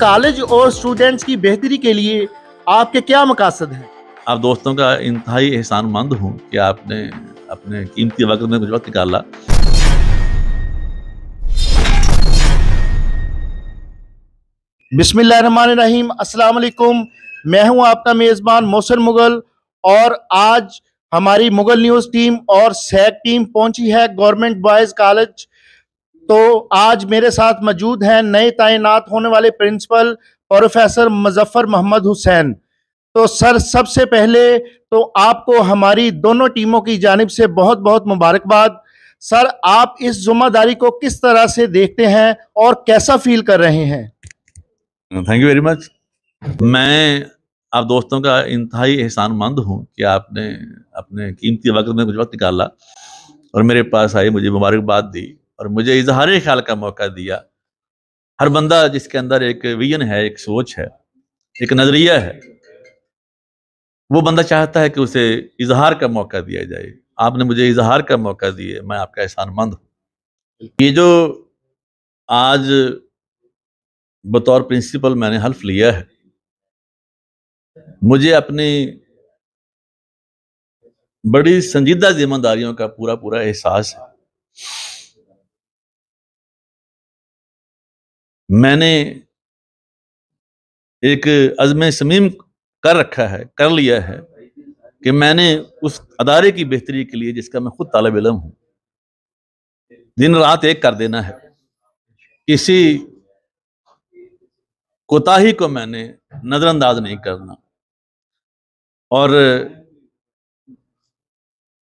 College और students की बेहतरी के लिए आपके क्या मकासद हैं आप दोस्तों का इंतहाई मंद हूँ कि आपने अपने कीमती वक्त में कुछ वक्त निकाला बिस्मिल्लाहिर्रहमानिर्रहीम अस्सलाम वालेकुम मैं हूं आपका मेज़बान मोहसन मुगल और आज हमारी मुगल न्यूज़ टीम और सैक टीम पहुंची है गवर्नमेंट बॉयज़ कॉलेज तो आज मेरे साथ मौजूद हैं नए तैनात होने वाले प्रिंसिपल प्रोफेसर मुजफ्फर मोहम्मद हुसैन तो सर सबसे पहले तो आपको हमारी दोनों टीमों की जानब से बहुत बहुत मुबारकबाद सर आप इस जुम्मेदारी को किस तरह से देखते हैं और कैसा फील कर रहे हैं थैंक यू वेरी मच मैं आप दोस्तों का इंतहाई एहसानमंद हूँ कि आपने अपने कीमती वक्त में कुछ वक्त निकाला और मेरे पास आई मुझे मुबारकबाद दी और मुझे इजहार ख्याल का मौका दिया हर बंदा जिसके अंदर एक विजन है एक सोच है एक नज़रिया है वो बंदा चाहता है कि उसे इजहार का मौका दिया जाए आपने मुझे इजहार का मौका दिए मैं आपका मंद हूं ये जो आज बतौर प्रिंसिपल मैंने हल्फ लिया है मुझे अपनी बड़ी संजीदा जिम्मेदारियों का पूरा पूरा एहसास है मैंने एक अज़म समीम कर रखा है कर लिया है कि मैंने उस अदारे की बेहतरी के लिए जिसका मैं खुद तालब इलम हूँ दिन रात एक कर देना है किसी कोताही को मैंने नज़रअंदाज नहीं करना और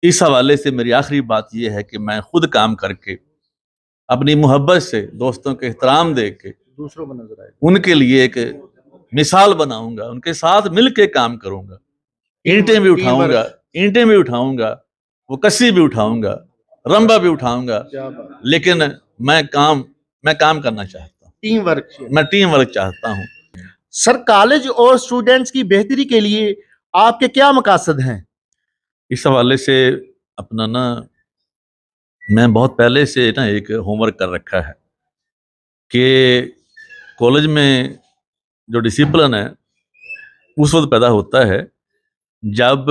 इस हवाले से मेरी आखिरी बात यह है कि मैं खुद काम करके अपनी मोहब्बत से दोस्तों के एहतराम दे के दूसरों को नजर आए उनके लिए एक मिसाल बनाऊंगा उनके साथ मिल के काम करूंगा ईंटें भी उठाऊंगा ईंटें भी उठाऊंगा वो कसी भी उठाऊंगा रंबा भी उठाऊंगा लेकिन मैं काम मैं काम करना चाहता हूँ टीम वर्क मैं टीम वर्क चाहता हूँ सर कॉलेज और स्टूडेंट्स की बेहतरी के लिए आपके क्या मकासद हैं इस हवाले से अपना ना मैं बहुत पहले से ना एक होमवर्क कर रखा है कि कॉलेज में जो डिसिप्लिन है उस वक्त पैदा होता है जब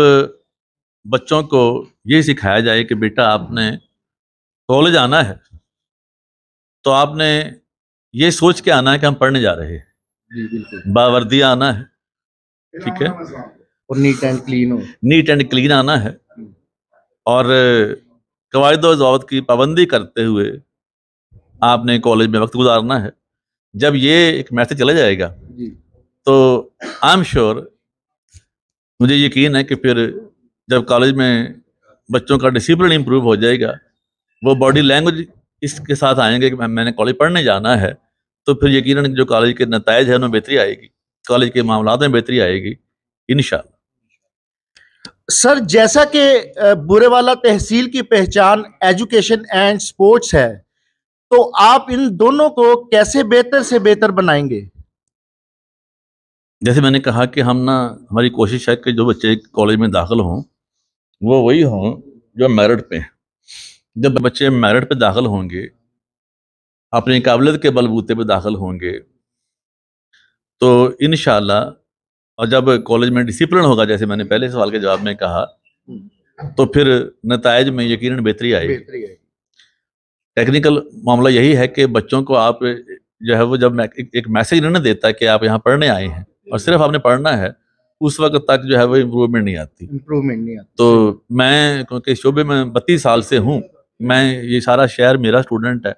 बच्चों को ये सिखाया जाए कि बेटा आपने कॉलेज आना है तो आपने ये सोच के आना है कि हम पढ़ने जा रहे हैं बावर्दी आना है ठीक है और नीट एंड क्लीन हो नीट एंड क्लीन आना है और कवायद जवाब की पाबंदी करते हुए आपने कॉलेज में वक्त गुजारना है जब ये एक मैसेज चला जाएगा तो आई एम श्योर मुझे यकीन है कि फिर जब कॉलेज में बच्चों का डिसिप्लिन इम्प्रूव हो जाएगा वो बॉडी लैंग्वेज इसके साथ आएंगे कि मैंने कॉलेज पढ़ने जाना है तो फिर यकीन जो कॉलेज के नतज हैं उनमें बेहतरी आएगी कॉलेज के मामला में बेहतरी आएगी इनशाला सर जैसा कि बुरेवाला तहसील की पहचान एजुकेशन एंड स्पोर्ट्स है तो आप इन दोनों को कैसे बेहतर से बेहतर बनाएंगे जैसे मैंने कहा कि हम ना हमारी कोशिश है कि जो बच्चे कॉलेज में दाखिल हों वो वही हों जो मेरिट पे हैं जब बच्चे मेरिट पे दाखिल होंगे अपनी काबिलियत के बलबूते पे दाखिल होंगे तो इन और जब कॉलेज में डिसिप्लिन होगा जैसे मैंने पहले सवाल के जवाब में कहा तो फिर नतज में यकीन बेहतरी आएगी टेक्निकल मामला यही है कि बच्चों को आप जो है वो जब एक, मैसेज नहीं देता कि आप यहाँ पढ़ने आए हैं और हम्म। सिर्फ आपने पढ़ना है उस वक्त तक जो है वो इम्प्रूवमेंट नहीं आती इम्प्रूवमेंट नहीं आती तो मैं क्योंकि शोबे में बत्तीस साल से हूँ मैं ये सारा शहर मेरा स्टूडेंट है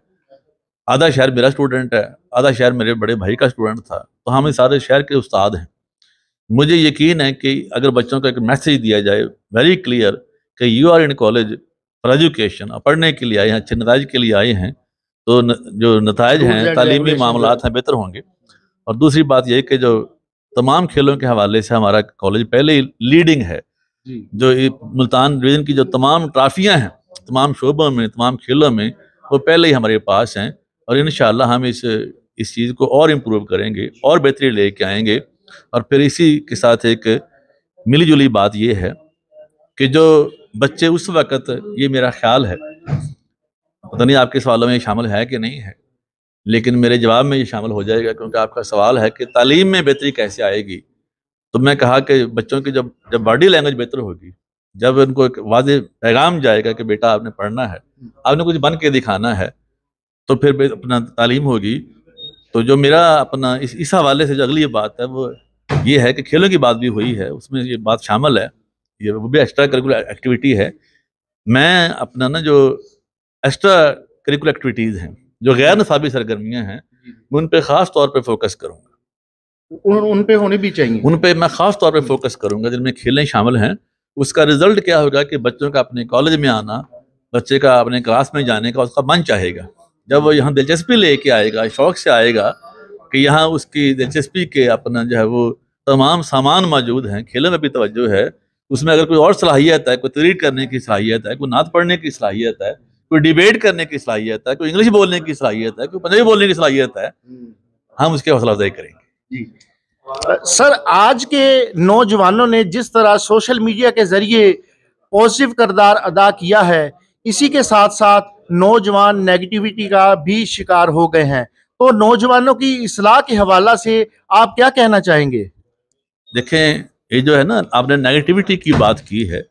आधा शहर मेरा स्टूडेंट है आधा शहर मेरे बड़े भाई का स्टूडेंट था तो हम इस सारे शहर के उस्ताद हैं मुझे यकीन है कि अगर बच्चों को एक मैसेज दिया जाए वेरी क्लियर कि you are in college for education पढ़ने के लिए आए हैं अच्छे नतज के लिए आए हैं तो न, जो नतज हैं तालीमी मामला हैं बेहतर होंगे और दूसरी बात यह कि जो तमाम खेलों के हवाले से हमारा कॉलेज पहले ही लीडिंग है जो मुल्तान डिवीजन की जो तमाम ट्राफियाँ हैं तमाम शोबों में तमाम खेलों में वो पहले ही हमारे पास हैं और इन हम इस इस चीज़ को और इम्प्रूव करेंगे और बेहतरी लेके आएंगे और फिर इसी के साथ एक मिली बात यह है कि जो बच्चे उस वक़्त ये मेरा ख्याल है पता नहीं आपके सवालों में शामिल है कि नहीं है लेकिन मेरे जवाब में ये शामिल हो जाएगा क्योंकि आपका सवाल है कि तालीम में बेहतरी कैसे आएगी तो मैं कहा कि बच्चों की जब जब बॉडी लैंग्वेज बेहतर होगी जब उनको एक वाज पैगाम जाएगा कि बेटा आपने पढ़ना है आपने कुछ बन के दिखाना है तो फिर अपना तालीम होगी तो जो मेरा अपना इस इस हवाले से जो अगली बात है वो ये है कि खेलों की बात भी हुई है उसमें ये बात शामिल है ये वो भी एक्स्ट्रा करिकुलर एक्टिविटी है मैं अपना ना जो एक्स्ट्रा करिकुलर एक्टिविटीज़ हैं जो गैर नसाबी सरगर्मियाँ हैं मैं उन पर ख़ास तौर पर फोकस करूँगा उन उन पर होने भी चाहिए उन पर मैं ख़ास तौर पर फोकस करूँगा जिनमें खेलें शामिल हैं उसका रिजल्ट क्या होगा कि बच्चों का अपने कॉलेज में आना बच्चे का अपने क्लास में जाने का उसका मन चाहेगा जब वो यहाँ दिलचस्पी लेके आएगा शौक से आएगा कि यहाँ उसकी दिलचस्पी के अपना जो है वो तमाम सामान मौजूद हैं खेलों में भी तोज्जो है उसमें अगर कोई और सलाहियत है कोई तरीक करने की सलाहियत है कोई नात पढ़ने की सलाहियत है कोई डिबेट करने की सलाहियत है कोई इंग्लिश बोलने की सलाहियत है कोई पंजाबी बोलने की सलाहियत है हम उसके हौसला अफजाई करेंगे सर आज के नौजवानों ने जिस तरह सोशल मीडिया के जरिए पॉजिटिव करदार अदा किया है इसी के साथ साथ नौजवान नेगेटिविटी का भी शिकार हो गए हैं तो नौजवानों की इसलाह के हवाला से आप क्या कहना चाहेंगे देखें ये जो है ना आपने नेगेटिविटी की बात की है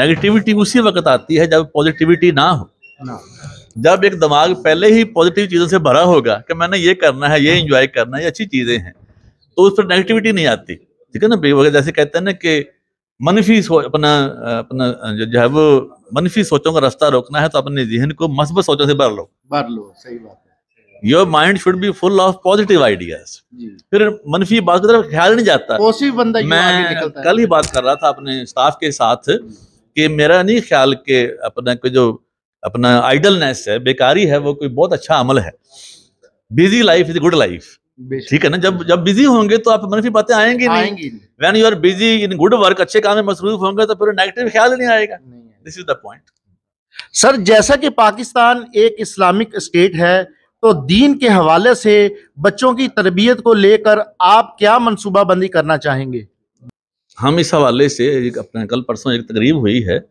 नेगेटिविटी उसी वक्त आती है जब पॉजिटिविटी ना हो ना। जब एक दिमाग पहले ही पॉजिटिव चीज़ों से भरा होगा कि मैंने ये करना है ये इंजॉय करना है ये अच्छी चीज़ें हैं तो उस पर नेगेटिविटी नहीं आती ठीक है ना जैसे कहते हैं ना कि मनफी सोच अपना अपना जो है वो मनफी सोचों का रास्ता रोकना है तो अपने जहन को मसबत सोचों से भर लो भर लो सही बात है your mind should be full of positive ideas फिर मनफी बात की तरफ ख्याल नहीं जाता बंदा मैं कल ही बात कर रहा था अपने स्टाफ के साथ कि मेरा नहीं ख्याल के अपना कोई जो अपना आइडलनेस है बेकारी है वो कोई बहुत अच्छा अमल है busy life is good life ठीक है ना जब जब बिजी होंगे तो आप मनफी बातें आएंगी नहीं when you are busy in good work अच्छे काम में मसरूफ होंगे तो फिर नेगेटिव ख्याल नहीं आएगा this is the point sir जैसा कि पाकिस्तान एक इस्लामिक स्टेट है तो दीन के हवाले से बच्चों की तरबियत को लेकर आप क्या मनसूबा बंदी करना चाहेंगे हम इस हवाले से एक अपने कल परसों एक तकरीब हुई है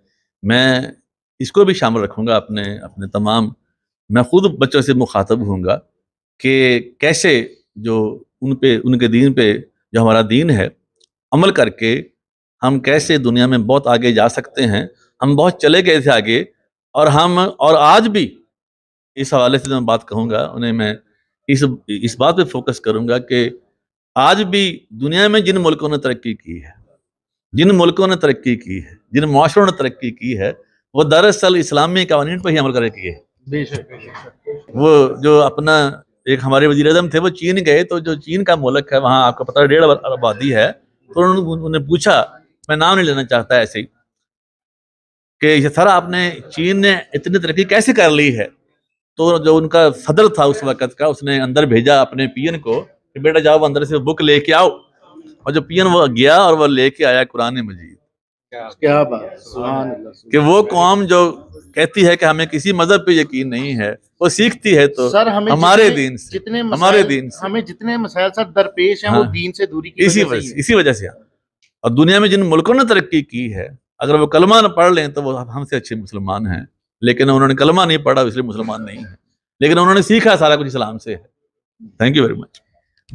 मैं इसको भी शामिल रखूंगा अपने अपने तमाम मैं खुद बच्चों से मुखातब हूँगा कि कैसे जो उन पे उनके दीन पे जो हमारा दीन है अमल करके हम कैसे दुनिया में बहुत आगे जा सकते हैं हम बहुत चले गए थे आगे और हम और आज भी इस हवाले से मैं बात कहूँगा उन्हें मैं इस इस बात पे फोकस करूँगा कि आज भी दुनिया में जिन मुल्कों ने तरक्की की है जिन मुल्कों ने तरक्की की है जिन माशरों ने तरक्की की है वो दरअसल इस्लामी कवानीन पर ही अमल करके है वो जो अपना एक हमारे वजीर अजम थे वो चीन गए तो जो चीन का मुल्क है वहाँ आपका पता डेढ़ आबादी है तो उन्होंने पूछा मैं नाम नहीं लेना चाहता ऐसे ही कि ये सर आपने चीन ने इतनी तरक्की कैसे कर ली है तो जो उनका सदर था उस वक़्त का उसने अंदर भेजा अपने पियन को कि बेटा जाओ अंदर से बुक लेके आओ और जो पियन वो गया और वह लेके आया कुरान मजीद क्या बात कि वो कौम जो कहती है कि हमें किसी मजहब पे यकीन नहीं है वो सीखती है तो सर हमें हमारे दिन से जितने हमारे दिन से, हमें जितने मसायल सर दरपेश हैं हाँ, वो दीन से दूरी की इसी वजह इसी वजह से हाँ। और दुनिया में जिन मुल्कों ने तरक्की की है अगर वो कलमा ना पढ़ लें तो वो हमसे अच्छे मुसलमान हैं लेकिन उन्होंने कलमा नहीं पढ़ा इसलिए मुसलमान नहीं है लेकिन उन्होंने सीखा सारा कुछ इस्लाम से है थैंक यू वेरी मच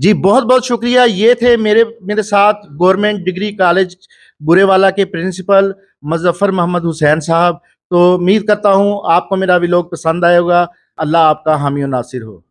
जी बहुत बहुत शुक्रिया ये थे मेरे मेरे साथ गवर्नमेंट डिग्री कॉलेज बुरेवाला के प्रिंसिपल मुजफ्फर मोहम्मद हुसैन साहब तो उम्मीद करता हूँ आपको मेरा विलोक पसंद आएगा अल्लाह आपका हामी नासिर हो